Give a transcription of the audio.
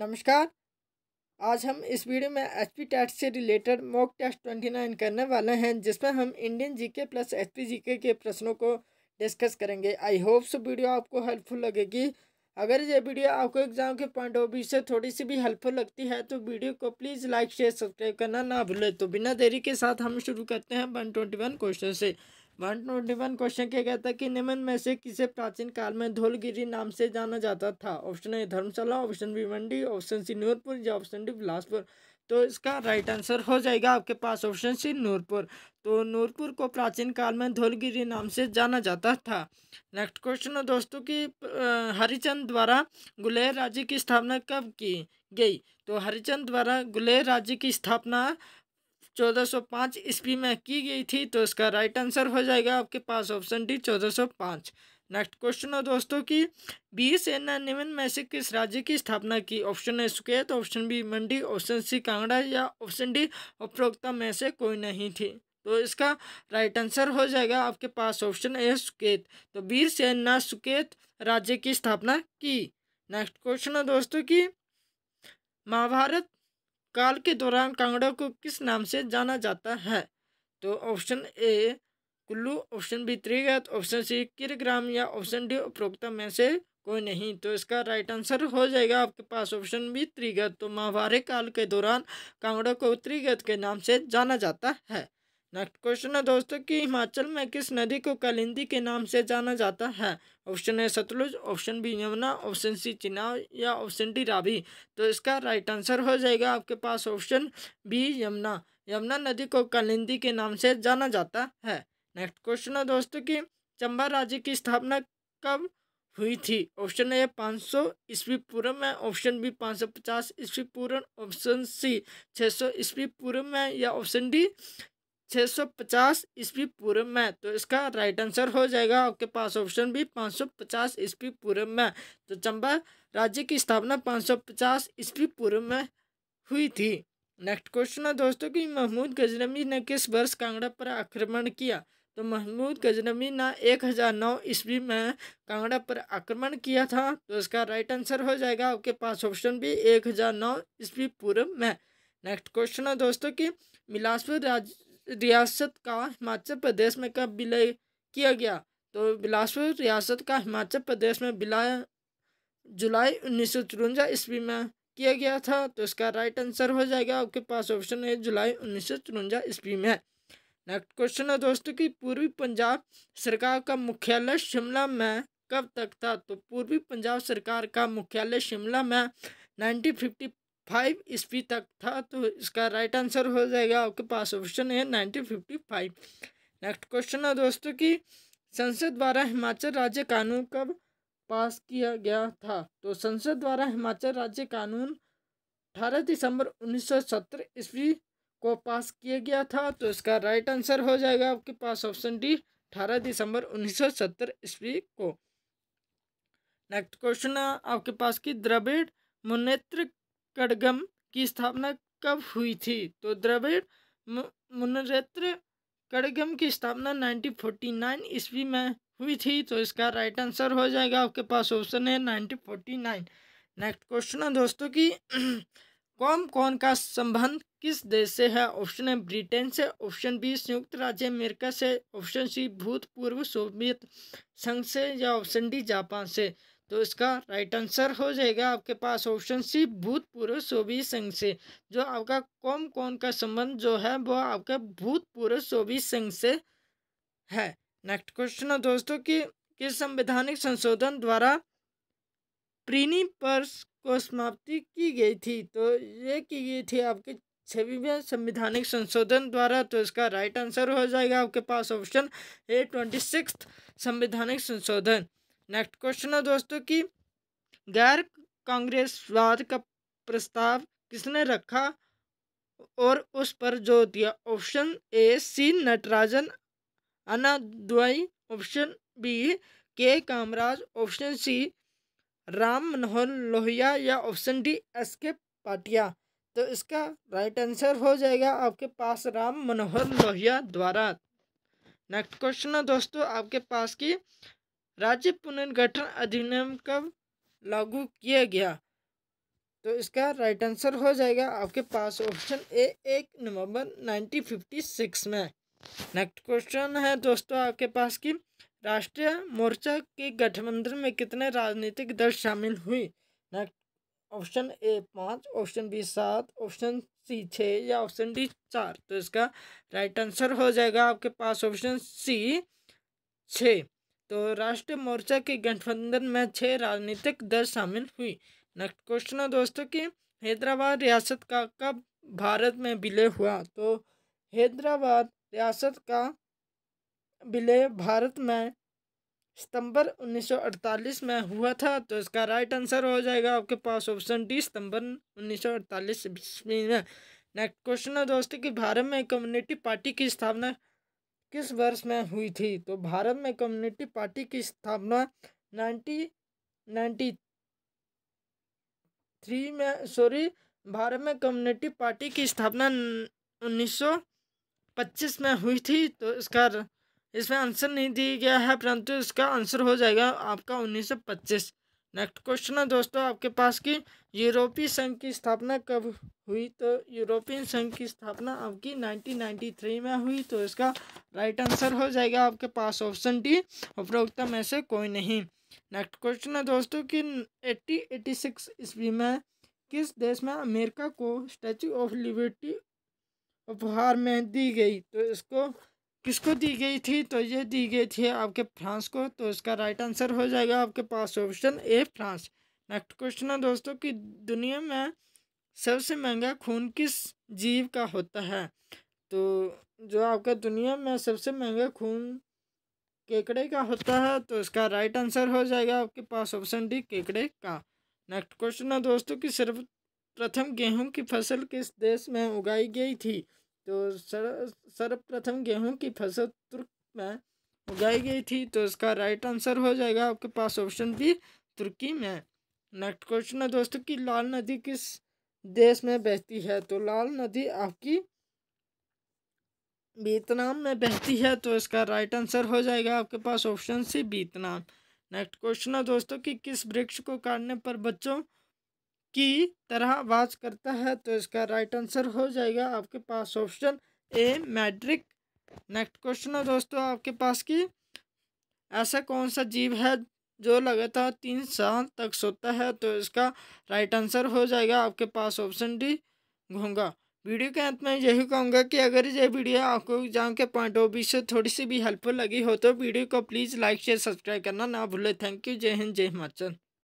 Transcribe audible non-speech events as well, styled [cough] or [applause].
नमस्कार आज हम इस वीडियो में एच पी टेट से related mock test twenty nine करने वाले हैं जिसमें हम Indian GK plus H P G K प्रश्नों को डिस्कस करेंगे आई होप सो वीडियो आपको हेल्पफुल लगेगी अगर ये वीडियो आपको एग्जाम के पॉइंट ऑफ व्यू से थोड़ी सी भी हेल्पफुल लगती है तो वीडियो को प्लीज़ लाइक शेयर सब्सक्राइब करना ना भूलें तो बिना देरी के साथ हम शुरू करते हैं वन ट्वेंटी वन क्वेश्चन से वन ट्वेंटी वन क्वेश्चन क्या कहता है कि निम्न में से किसे प्राचीन काल में धोलगिरी नाम से जाना जाता था option A Dharamshala option B Mandi option C Nurpur या ऑप्शन डी बिलासपुर तो इसका राइट आंसर हो जाएगा आपके पास ऑप्शन सी नूरपुर तो नूरपुर को प्राचीन काल में धोलगिरी नाम से जाना जाता था नेक्स्ट क्वेश्चन है दोस्तों कि हरिचंद द्वारा गुलेर राज्य की स्थापना कब की गई तो हरिचंद द्वारा गुलेर राज्य की स्थापना 1405 ईस्वी में की गई थी तो इसका राइट आंसर हो जाएगा आपके पास ऑप्शन डी 1405 नेक्स्ट क्वेश्चन है दोस्तों की बी सेना निम्न में से किस राज्य की स्थापना की ऑप्शन है Suket option B Mandi option C Kangra या ऑप्शन डी उपरोक्ता में से कोई नहीं थी तो इसका राइट आंसर हो जाएगा आपके पास ऑप्शन ए सुकेत तो वीर सेना सुकेत राज्य की स्थापना की नेक्स्ट क्वेश्चन है दोस्तों की महाभारत काल के दौरान कांगड़ा को किस नाम से जाना जाता है तो option A Kullu option B Trigat option C Kirgram या ऑप्शन डी उपरोक्ता में से कोई नहीं तो इसका राइट आंसर हो जाएगा आपके पास ऑप्शन बी त्रिगत तो महाभारत काल के दौरान कांगड़ा को त्रिगत के नाम से जाना जाता है नेक्स्ट क्वेश्चन है दोस्तों कि हिमाचल में किस नदी को कालिंदी के नाम से जाना जाता है option A Sutlej option B Yamuna option C Chenab या ऑप्शन डी रावी तो इसका राइट आंसर हो जाएगा आपके पास ऑप्शन बी यमुना यमुना नदी को कालिंदी के नाम से जाना जाता है नेक्स्ट क्वेश्चन है दोस्तों कि चंबा राज्य की स्थापना कब हुई थी ऑप्शन ए पाँच सौ ईस्वी पूर्व में ऑप्शन बी पाँच सौ पचास ईस्वी पूर्व ऑप्शन सी छः सौ ईस्वी पूर्व में या ऑप्शन डी छः सौ पचास ईस्वी पूर्व में तो इसका राइट आंसर हो जाएगा आपके पास ऑप्शन भी पाँच सौ पचास ईस्वी पूर्व में तो चंबा राज्य की स्थापना पाँच सौ पचास ईस्वी पूर्व में हुई थी नेक्स्ट क्वेश्चन है दोस्तों कि महमूद गजनवी ने किस वर्ष कांगड़ा पर आक्रमण किया तो महमूद गजनवी ने एक हज़ार नौ ईस्वी में कांगड़ा पर आक्रमण किया था तो इसका राइट आंसर हो जाएगा आपके पास ऑप्शन भी एक हज़ार नौ ईस्वी पूर्व में नेक्स्ट क्वेश्चन है दोस्तों कि बिलासपुर राज्य रियासत का हिमाचल प्रदेश में कब विलय किया गया तो बिलासपुर रियासत का हिमाचल प्रदेश में विलय जुलाई उन्नीस सौ चुरुंजा ईस्वी में किया गया था तो इसका राइट आंसर हो जाएगा आपके पास ऑप्शन है जुलाई उन्नीस सौ चुरुंजा ईस्वी में नेक्स्ट क्वेश्चन है दोस्तों कि पूर्वी पंजाब सरकार का मुख्यालय शिमला में कब तक था तो पूर्वी पंजाब सरकार का मुख्यालय शिमला में फिफ्टी फाइव ईस्वी तक था तो इसका राइट आंसर हो जाएगा आपके पास ऑप्शन है nineteen fifty five next question है दोस्तों कि संसद द्वारा हिमाचल राज्य कानून कब पास किया गया था तो संसद द्वारा हिमाचल राज्य कानून अठारह दिसंबर उन्नीस सौ सत्तर ईस्वी को पास किया गया था तो इसका राइट आंसर हो जाएगा आपके पास ऑप्शन डी अठारह दिसंबर उन्नीस सौ सत्तर ईस्वी को नेक्स्ट क्वेश्चन है आपके पास कि द्रविड़ मुनेत्र कड़गम की स्थापना कब हुई थी तो द्रविड़ मुनरेत्र कड़गम की स्थापना 1949 ईस्वी में हुई थी तो इसका राइट आंसर हो जाएगा आपके पास ऑप्शन है 1949 नेक्स्ट क्वेश्चन है दोस्तों की [clears throat] कौन कौन का संबंध किस देश से है ऑप्शन है ब्रिटेन से ऑप्शन बी संयुक्त राज्य अमेरिका से ऑप्शन सी भूतपूर्व सोवियत संघ से या ऑप्शन डी जापान से तो इसका राइट आंसर हो जाएगा आपके पास ऑप्शन सी भूतपूर्व सोवियत संघ से जो आपका कौन कौन का संबंध जो है वो आपका भूतपूर्व सोवियत संघ से है नेक्स्ट क्वेश्चन है दोस्तों कि किस संवैधानिक संशोधन द्वारा प्रीनी पर्स को समाप्ति की गई थी तो ये की गई थी आपके छवीवें संविधानिक संशोधन द्वारा तो इसका राइट आंसर हो जाएगा आपके पास ऑप्शन ए ट्वेंटी सिक्स संवैधानिक संशोधन नेक्स्ट क्वेश्चन है दोस्तों कि गैर कांग्रेसवाद का प्रस्ताव किसने रखा और उस पर जो दिया option A C Natarajan Annadurai option B K Kamaraj option C Ram Manohar Lohia या ऑप्शन डी एस के पाटिया तो इसका राइट आंसर हो जाएगा आपके पास राम मनोहर लोहिया द्वारा नेक्स्ट क्वेश्चन है दोस्तों आपके पास की राज्य पुनर्गठन अधिनियम कब लागू किया गया तो इसका राइट आंसर हो जाएगा आपके पास ऑप्शन ए एक नवंबर 1956 में नेक्स्ट क्वेश्चन है दोस्तों आपके पास कि राष्ट्रीय मोर्चा के गठबंधन में कितने राजनीतिक दल शामिल हुई नेक्स्ट ऑप्शन ए पाँच ऑप्शन बी सात ऑप्शन सी छः या ऑप्शन डी चार तो इसका राइट आंसर हो जाएगा आपके पास ऑप्शन सी छः तो राष्ट्रीय मोर्चा के गठबंधन में छः राजनीतिक दल शामिल हुई नेक्स्ट क्वेश्चन है दोस्तों कि हैदराबाद रियासत का कब भारत में विलय हुआ तो हैदराबाद रियासत का विलय भारत में सितंबर 1948 में हुआ था तो इसका राइट आंसर हो जाएगा आपके पास ऑप्शन डी सितंबर 1948 ईस्वी में नेक्स्ट क्वेश्चन है दोस्तों कि भारत में कम्युनिटी पार्टी की स्थापना किस वर्ष में हुई थी तो भारत में कम्युनिटी पार्टी की स्थापना नाइन्टी थ्री में सॉरी भारत में कम्युनिटी पार्टी की स्थापना उन्नीस सौ पच्चीस में हुई थी तो इसका इसमें आंसर नहीं दिया गया है परंतु इसका आंसर हो जाएगा आपका उन्नीस सौ पच्चीस नेक्स्ट क्वेश्चन है दोस्तों आपके पास कि यूरोपीय संघ की स्थापना कब हुई तो यूरोपियन संघ की स्थापना आपकी 1993 में हुई तो इसका राइट आंसर हो जाएगा आपके पास ऑप्शन डी उपरोक्ता में से कोई नहीं नेक्स्ट क्वेश्चन है दोस्तों कि 1886 ईस्वी में किस देश में अमेरिका को स्टैचू ऑफ लिबर्टी उपहार में दी गई तो इसको किसको दी गई थी तो ये दी गई थी आपके फ्रांस को तो इसका राइट आंसर हो जाएगा आपके पास option A France next question है दोस्तों कि दुनिया में सबसे महंगा खून किस जीव का होता है तो जो आपका दुनिया में सबसे महंगा खून केकड़े का होता है तो इसका राइट आंसर हो जाएगा आपके पास ऑप्शन डी केकड़े का नेक्स्ट क्वेश्चन है दोस्तों कि सर्वप्रथम गेहूं की फसल किस देश में उगाई गई थी तो सर सर्वप्रथम गेहूं की फसल तुर्क में उगाई गई थी तो इसका राइट आंसर हो जाएगा आपके पास ऑप्शन बी तुर्की में नेक्स्ट क्वेश्चन है दोस्तों कि लाल नदी किस देश में बहती है तो लाल नदी आपकी वियतनाम में बहती है तो इसका राइट आंसर हो जाएगा आपके पास option C Vietnam next question है दोस्तों कि किस वृक्ष को काटने पर बच्चों की तरह आवाज करता है तो इसका राइट आंसर हो जाएगा आपके पास option A matric next question है दोस्तों आपके पास कि ऐसा कौन सा जीव है जो लगातार तीन साल तक सोता है तो इसका राइट आंसर हो जाएगा आपके पास ऑप्शन डी घोंगा वीडियो के अंत में यही कहूँगा कि अगर ये वीडियो आपको एग्जाम के पॉइंट ऑफ व्यू से थोड़ी सी भी हेल्पफुल लगी हो तो वीडियो को प्लीज़ लाइक शेयर सब्सक्राइब करना ना भूलें थैंक यू जय हिंद जय हिमाचल